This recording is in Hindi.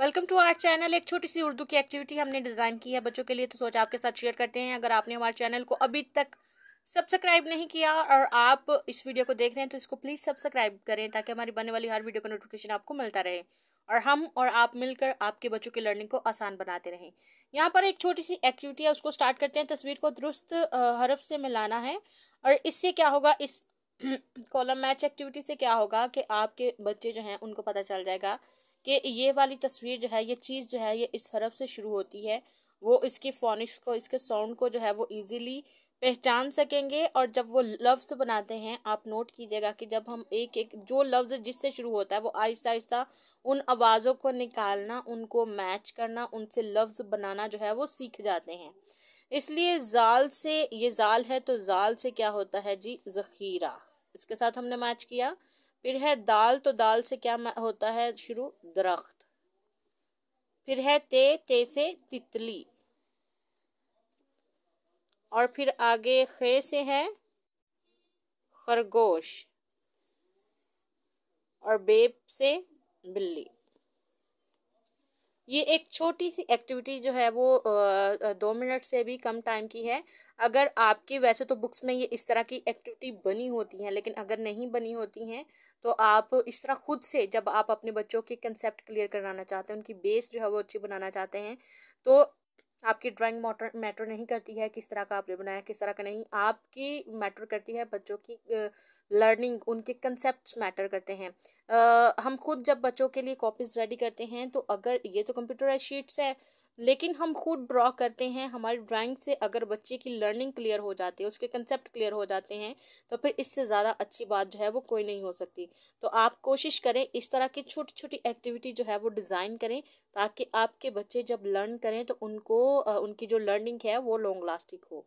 वेलकम टू आर चैनल एक छोटी सी उर्दू की एक्टिविटी हमने डिज़ाइन की है बच्चों के लिए तो सोच आपके साथ शेयर करते हैं अगर आपने हमारे चैनल को अभी तक सब्सक्राइब नहीं किया और आप इस वीडियो को देख रहे हैं तो इसको प्लीज़ सब्सक्राइब करें ताकि हमारी बनने वाली हर वीडियो का नोटिफिकेशन आपको मिलता रहे और हम और आप मिलकर आपके बच्चों की लर्निंग को आसान बनाते रहें यहाँ पर एक छोटी सी एक्टिविटी है उसको स्टार्ट करते हैं तस्वीर को दुरुस्त हरफ से मिलाना है और इससे क्या होगा इस कॉलम मैच एक्टिविटी से क्या होगा कि आपके बच्चे जो हैं उनको पता चल जाएगा कि ये वाली तस्वीर जो है ये चीज़ जो है ये इस हरफ से शुरू होती है वो इसके फोनिक्स को इसके साउंड को जो है वो ईज़िली पहचान सकेंगे और जब वो लफ्ज़ बनाते हैं आप नोट कीजिएगा कि जब हम एक एक जो लफ्ज़ जिससे शुरू होता है वो आहिस्ता आहिस्ता उन आवाज़ों को निकालना उनको मैच करना उनसे लफ्ज़ बनाना जो है वो सीख जाते हैं इसलिए जाल से ये जाल है तो जाल से क्या होता है जी ज़खीरा इसके साथ हमने मैच किया फिर है दाल तो दाल से क्या होता है शुरू दरख्त फिर है ते ते से तितली और फिर आगे खे से है खरगोश और बेब से बिल्ली ये एक छोटी सी एक्टिविटी जो है वो दो मिनट से भी कम टाइम की है अगर आपके वैसे तो बुक्स में ये इस तरह की एक्टिविटी बनी होती हैं लेकिन अगर नहीं बनी होती हैं तो आप इस तरह खुद से जब आप अपने बच्चों के कंसेप्ट क्लियर कराना चाहते हैं उनकी बेस जो है वो अच्छी बनाना चाहते हैं तो आपकी ड्राइंग मोटर मैटर नहीं करती है किस तरह का आपने बनाया किस तरह का नहीं आपकी मैटर करती है बच्चों की लर्निंग उनके कंसेप्ट मैटर करते हैं आ, हम खुद जब बच्चों के लिए कॉपीज़ रेडी करते हैं तो अगर ये तो कंप्यूटराइज शीट्स है लेकिन हम खुद ड्रॉ करते हैं हमारी ड्राइंग से अगर बच्चे की लर्निंग क्लियर हो जाती है उसके कंसेप्ट क्लियर हो जाते हैं तो फिर इससे ज़्यादा अच्छी बात जो है वो कोई नहीं हो सकती तो आप कोशिश करें इस तरह की छोटी छोटी एक्टिविटी जो है वो डिज़ाइन करें ताकि आपके बच्चे जब लर्न करें तो उनको उनकी जो लर्निंग है वो लॉन्ग लास्टिक हो